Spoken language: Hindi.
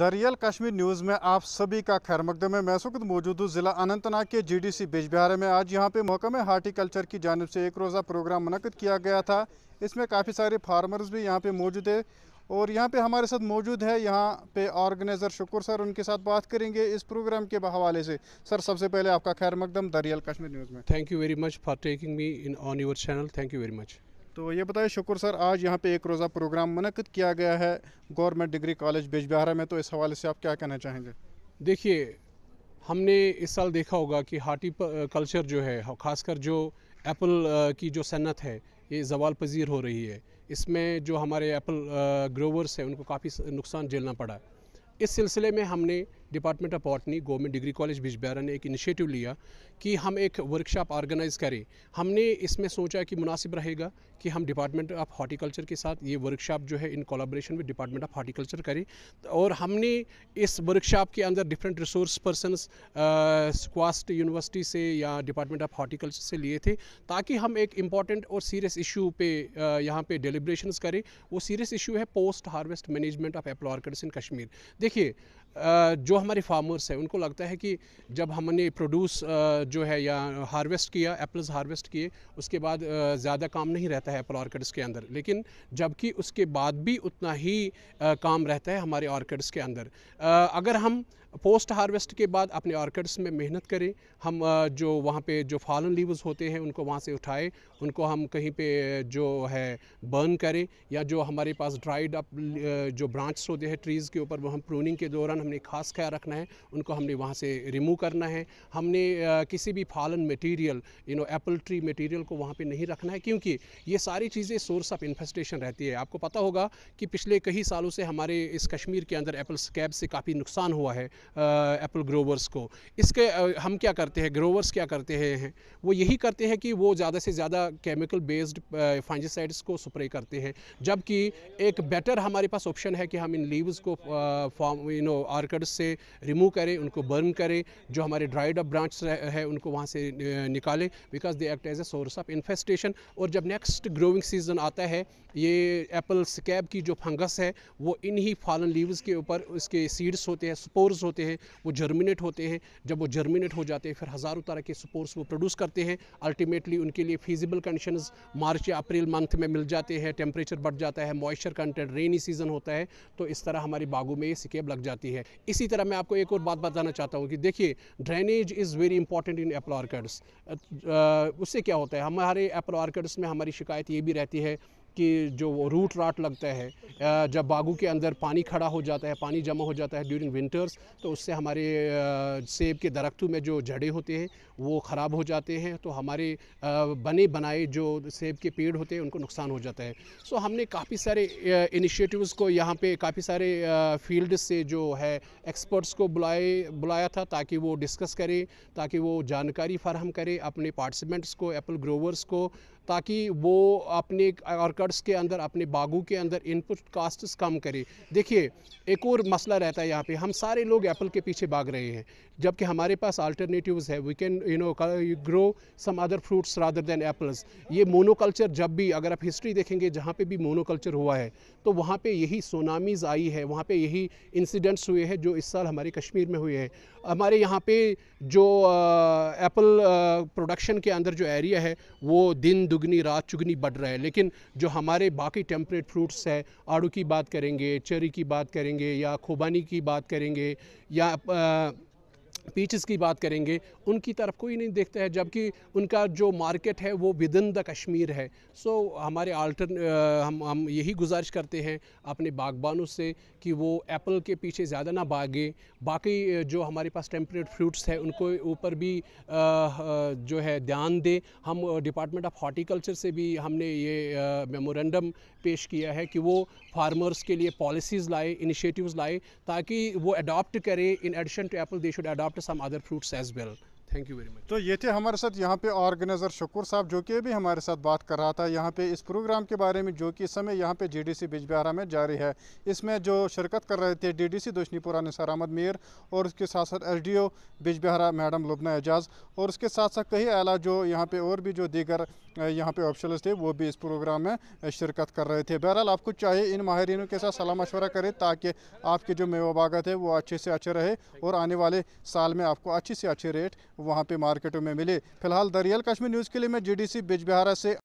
दरियल कश्मीर न्यूज़ में आप सभी का खैर मकदम है मैं सुखद मौजूद हूँ ज़िला अनंतनाग के जी डी सी बिजबिहारा में आज यहाँ पे महकमे हार्टिकल्चर की जानब से एक रोज़ा प्रोग्राम मनकद किया गया था इसमें काफ़ी सारे फार्मर्स भी यहाँ पे मौजूद है और यहाँ पे हमारे साथ मौजूद है यहाँ पे ऑर्गेनाइज़र शुक्र सर उनके साथ बात करेंगे इस प्रोग्राम के हवाले से सर सबसे पहले आपका खैर मकदम दरियल कश्मीर न्यूज़ में thank you very much for taking me in on your channel thank you very much तो ये बताएं शुक्र सर आज यहाँ पे एक रोज़ा प्रोग्राम मनकद किया गया है गवर्नमेंट डिग्री कॉलेज बेजबिहारा में तो इस हवाले से आप क्या कहना चाहेंगे देखिए हमने इस साल देखा होगा कि हार्टी कल्चर जो है खासकर जो एप्पल की जो सन्नत है ये जवाल पजीर हो रही है इसमें जो हमारे एप्पल ग्रोवर्स हैं उनको काफ़ी नुकसान झेलना पड़ा इस सिलसिले में हमने department of botany government degree college Bijbehara ने एक इनिशिएटिव लिया कि हम एक वर्कशॉप ऑर्गेनाइज़ करें हमने इसमें सोचा कि मुनासिब रहेगा कि हम डिपार्टमेंट ऑफ हॉर्टिकल्चर के साथ ये वर्कशॉप जो है in collaboration with department of horticulture करें और हमने इस वर्कशॉप के अंदर different resource person SKUAST university से या डिपार्टमेंट ऑफ हॉर्टिकल्चर से लिए थे ताकि हम एक इम्पॉर्टेंट और सीरियस इशू पे यहाँ पे डिलिब्रेशन करें वो सीरियस इशू है post harvest management of apple orchards in Kashmir देखिए जो हमारे फार्मर्स हैं उनको लगता है कि जब हमने प्रोड्यूस जो है या हार्वेस्ट किया एप्पल्स हार्वेस्ट किए उसके बाद ज़्यादा काम नहीं रहता है एप्पल ऑर्किड्स के अंदर लेकिन जबकि उसके बाद भी उतना ही काम रहता है हमारे ऑर्किड्स के अंदर अगर हम पोस्ट हार्वेस्ट के बाद अपने ऑर्किड्स में मेहनत करें हम जो वहाँ पे जो फॉलन लीव्स होते हैं उनको वहाँ से उठाए उनको हम कहीं पे जो है बर्न करें या जो हमारे पास ड्राइड अप जो ब्रांच होते हैं ट्रीज़ के ऊपर वो हम प्रूनिंग के दौरान हमने खास ख्याल रखना है उनको हमने वहाँ से रिमूव करना है हमने किसी भी fallen material you know apple tree material को वहाँ पर नहीं रखना है क्योंकि ये सारी चीज़ें सोर्स ऑफ इन्फेस्टेशन रहती है आपको पता होगा कि पिछले कई सालों से हमारे इस कश्मीर के अंदर एप्पल स्कैब से काफ़ी नुकसान हुआ है एप्पल ग्रोवर्स को इसके हम क्या करते हैं ग्रोवर्स क्या करते हैं वो यही करते हैं कि वो ज़्यादा से ज़्यादा केमिकल बेस्ड फंजिसाइड्स को स्प्रे करते हैं जबकि एक बेटर हमारे पास ऑप्शन है कि हम इन लीव्स को फॉर्म यू नो आर्कड से रिमूव करें उनको बर्न करें जो हमारे ड्राइड अप ब्रांच है उनको वहाँ से निकालें because they act as a source of infestation और जब नेक्स्ट ग्रोविंग सीजन आता है ये एप्पल स्कैब की जो फंगस है वो इन ही फॉलन लीव्स के ऊपर उसके सीड्स होते हैं स्पोर्स होते होते हैं वो जर्मिनेट होते हैं जब वो जर्मिनेट हो जाते हैं फिर हज़ारों तरह के स्पोर्ट्स वो प्रोड्यूस करते हैं अल्टीमेटली उनके लिए फीजिबल कंडीशन मार्च या अप्रैल मंथ में मिल जाते हैं टेम्परेचर बढ़ जाता है मॉइस्चर कंटेंट रेनी सीजन होता है तो इस तरह हमारी बागों में ये सिकेब लग जाती है इसी तरह मैं आपको एक और बात बताना चाहता हूँ कि देखिए drainage is very important in apple orchards उससे क्या होता है हमारे एप्पल ऑर्किड्स में हमारी शिकायत ये भी रहती है कि जो रूट राट लगता है जब बागों के अंदर पानी खड़ा हो जाता है पानी जमा हो जाता है ड्यूरिंग विंटर्स तो उससे हमारे सेब के दरख्तों में जो जड़े होते हैं वो ख़राब हो जाते हैं तो हमारे बने बनाए जो सेब के पेड़ होते हैं उनको नुकसान हो जाता है सो हमने काफ़ी सारे इनिशिएटिव्स को यहाँ पे काफ़ी सारे फील्ड से जो है एक्सपर्ट्स को बुलाए बुलाया था ताकि वो डिस्कस करें ताकि वो जानकारी फराहम करें अपने पार्टिसिपेंट्स को एप्पल ग्रोवर्स को ताकि वो अपने ऑर्कड्स के अंदर अपने बागों के अंदर इनपुट कास्ट्स कम करें देखिए एक और मसला रहता है यहाँ पे हम सारे लोग एप्पल के पीछे भाग रहे हैं जबकि हमारे पास अल्टरनेटिव्स है we can you know grow some other fruits rather than apples ये मोनोकल्चर जब भी अगर आप हिस्ट्री देखेंगे जहाँ पे भी मोनोकल्चर हुआ है तो वहाँ पे यही सोनामीज़ आई है वहाँ पे यही इंसिडेंट्स हुए हैं जो इस साल हमारे कश्मीर में हुए हैं हमारे यहाँ पे जो एप्पल प्रोडक्शन के अंदर जो एरिया है वो दिन दुगनी रात चुगनी बढ़ रहा है लेकिन जो हमारे बाकी टेम्परेट फ्रूट्स है आड़ू की बात करेंगे चेरी की बात करेंगे या खुबानी की बात करेंगे या आ, पीचेस की बात करेंगे उनकी तरफ कोई नहीं देखता है जबकि उनका जो मार्केट है वो विदिन द कश्मीर है सो so, हमारे आल्टर हम हम यही गुजारिश करते हैं अपने बागबानों से कि वो एप्पल के पीछे ज़्यादा ना भागे बाकी जो हमारे पास टेम्परेट फ्रूट्स है उनको ऊपर भी जो है ध्यान दें हम डिपार्टमेंट ऑफ हॉर्टिकल्चर से भी हमने ये मेमोरेंडम पेश किया है कि वो फार्मर्स के लिए पॉलिसीज़ लाए इनिशिएटिव्स लाए ताकि वो अडॉप्ट करें in addition to apple they should adopt to some other fruits as well thank you very much तो ये थे हमारे साथ यहाँ पे ऑर्गेनाइज़र शकुर साहब जो कि अभी हमारे साथ बात कर रहा था यहाँ पे इस प्रोग्राम के बारे में जो कि इस समय यहाँ पे जीडीसी बिजबिहारा में जारी है इसमें जो शिरकत कर रहे थे डीडीसी दोषनीपुरा निसार अहमद मीर और उसके साथ साथ S D O Bijbehara madam Lubna Ejaz और उसके साथ साथ कई आला जो यहाँ पे और भी जो दीगर यहाँ पे ऑफिशल्स थे वो भी इस प्रोग्राम में शिरकत कर रहे थे बहरहाल आपको चाहिए इन माहरीनों के साथ सलाह मशवरा करें ताकि आपके जो बागत है वो अच्छे से अच्छे रहे और आने वाले साल में आपको अच्छे से अच्छे रेट वहाँ पर मार्केटों में मिले फिलहाल दरियल कश्मीर न्यूज़ के लिए मैं जी डी सी बिजबिहारा से